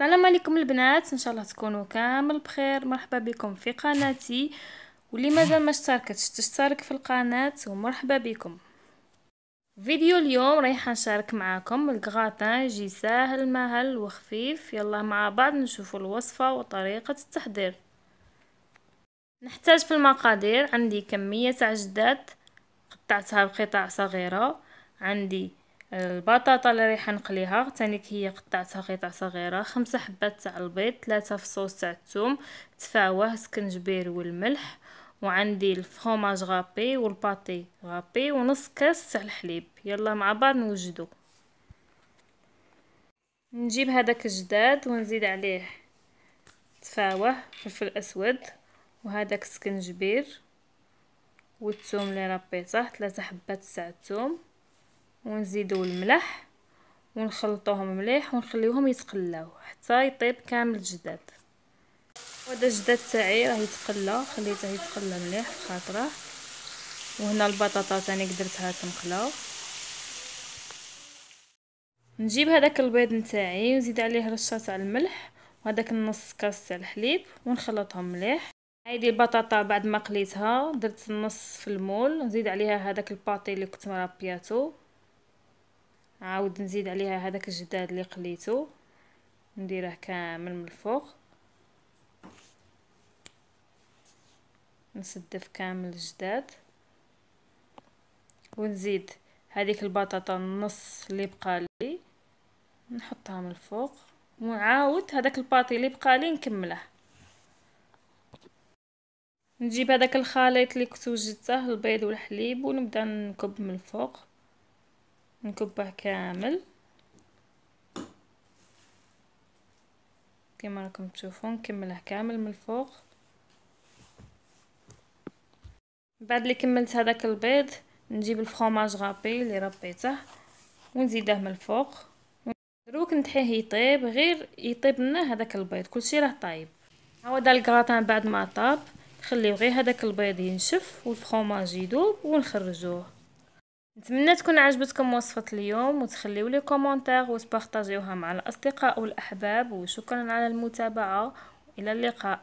السلام عليكم البنات ان شاء الله تكونوا كامل بخير مرحبا بكم في قناتي واللي مازال ما اشتركتش تشترك في القناه ومرحبا بكم فيديو اليوم رايحه نشارك معاكم الكغاتان يجي ساهل مهل وخفيف يلا مع بعض نشوفوا الوصفه وطريقه التحضير نحتاج في المقادير عندي كميه تاع جداد قطعتها بقطع صغيره عندي البطاطا اللي رايحه نقليها تانيك هي قطعتها قطع صغيره خمسة حبات تاع البيض ثلاثة صوص تاع الثوم تفاوه سكنجبير والملح وعندي الفرماج غابي والباتي غابي ونص كاس تاع الحليب يلا مع بعض نوجدو نجيب هذاك الجداد ونزيد عليه تفاوه فلفل اسود وهذاك السكنجبير والثوم اللي ربيته ثلاثة حبات تاع الثوم ونزيدو الملح ونخلطوهم مليح ونخليوهم يتقلاو حتى يطيب كامل الجداد وهذا الجداد تاعي راه يتقلى خليته يتقلى مليح خاطره وهنا البطاطا تاني قدرتها تنقلاو نجيب هذاك البيض نتاعي ونزيد عليه رشه تاع الملح وهذاك النص كاس تاع الحليب ونخلطهم مليح هذه البطاطا بعد ما قليتها درت النص في المول نزيد عليها هذاك الباتي اللي كنت مربياتو عاود نزيد عليها هذاك الجداد اللي قليته نديره كامل من الفوق نسدف كامل الجداد ونزيد هذيك البطاطا النص اللي بقى لي نحطها من الفوق ونعاود هذاك الباطي اللي بقى لي نكمله نجيب هذاك الخليط اللي كنت وجدته البيض والحليب ونبدا نكب من الفوق نكبه كامل كما راكم تشوفون نكمله كامل من الفوق بعد اللي كملت هذاك البيض نجيب الفرماج غابي اللي ربيته ونزيده من الفوق دروك نتحيه يطيب غير يطيب لنا هذاك البيض كلشي راه طايب هو على الكراتان بعد ما طاب نخليو غير هذاك البيض ينشف والفرماج يذوب ونخرجوه نتمنى تكون عجبتكم وصفه اليوم وتخليو لي كومونتير وتبارطاجيوها مع الاصدقاء والاحباب وشكرا على المتابعه الى اللقاء